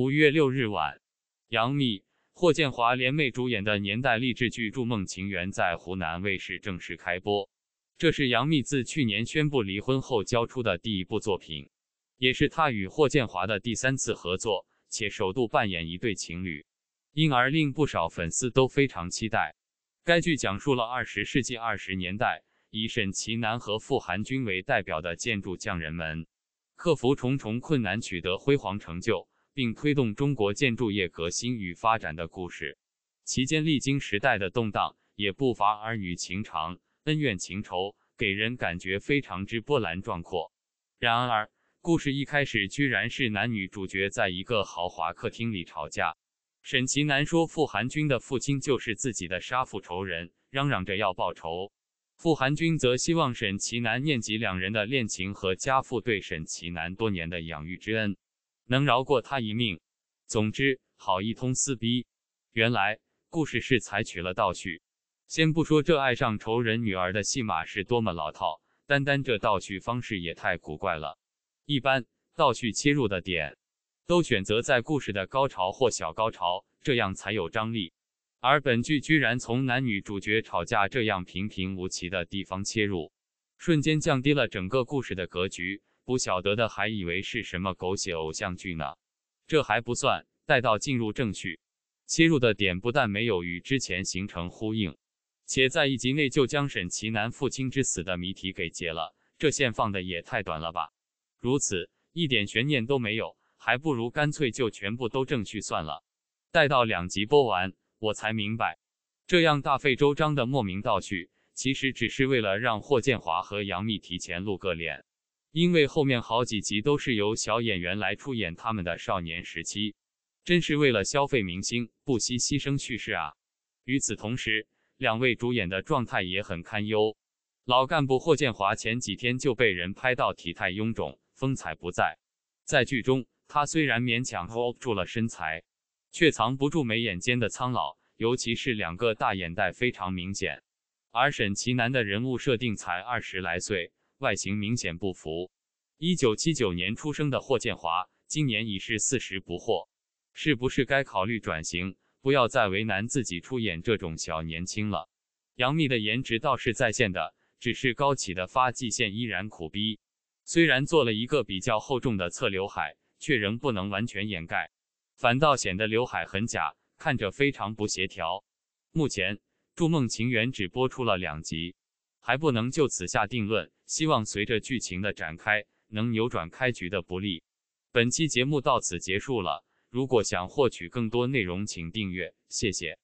五月六日晚，杨幂、霍建华联袂主演的年代励志剧《筑梦情缘》在湖南卫视正式开播。这是杨幂自去年宣布离婚后交出的第一部作品，也是她与霍建华的第三次合作，且首度扮演一对情侣，因而令不少粉丝都非常期待。该剧讲述了二十世纪二十年代以沈其楠和傅寒君为代表的建筑匠人们，克服重重困难，取得辉煌成就。并推动中国建筑业革新与发展的故事，其间历经时代的动荡，也不乏儿女情长、恩怨情仇，给人感觉非常之波澜壮阔。然而，故事一开始居然是男女主角在一个豪华客厅里吵架。沈其南说：“傅寒君的父亲就是自己的杀父仇人，嚷嚷着要报仇。”傅寒君则希望沈其南念及两人的恋情和家父对沈其南多年的养育之恩。能饶过他一命。总之，好一通撕逼。原来故事是采取了倒叙。先不说这爱上仇人女儿的戏码是多么老套，单单这倒叙方式也太古怪了。一般倒叙切入的点，都选择在故事的高潮或小高潮，这样才有张力。而本剧居然从男女主角吵架这样平平无奇的地方切入，瞬间降低了整个故事的格局。不晓得的还以为是什么狗血偶像剧呢，这还不算，待到进入正序，切入的点不但没有与之前形成呼应，且在一集内就将沈其南父亲之死的谜题给解了，这线放的也太短了吧！如此一点悬念都没有，还不如干脆就全部都正序算了。待到两集播完，我才明白，这样大费周章的莫名倒叙，其实只是为了让霍建华和杨幂提前露个脸。因为后面好几集都是由小演员来出演他们的少年时期，真是为了消费明星不惜牺牲叙事啊！与此同时，两位主演的状态也很堪忧。老干部霍建华前几天就被人拍到体态臃肿，风采不在。在剧中，他虽然勉强 hold 住了身材，却藏不住眉眼间的苍老，尤其是两个大眼袋非常明显。而沈其男的人物设定才二十来岁。外形明显不符。一九七九年出生的霍建华，今年已是四十不惑，是不是该考虑转型，不要再为难自己出演这种小年轻了？杨幂的颜值倒是在线的，只是高起的发际线依然苦逼。虽然做了一个比较厚重的侧刘海，却仍不能完全掩盖，反倒显得刘海很假，看着非常不协调。目前《筑梦情缘》只播出了两集。还不能就此下定论，希望随着剧情的展开，能扭转开局的不利。本期节目到此结束了，如果想获取更多内容，请订阅，谢谢。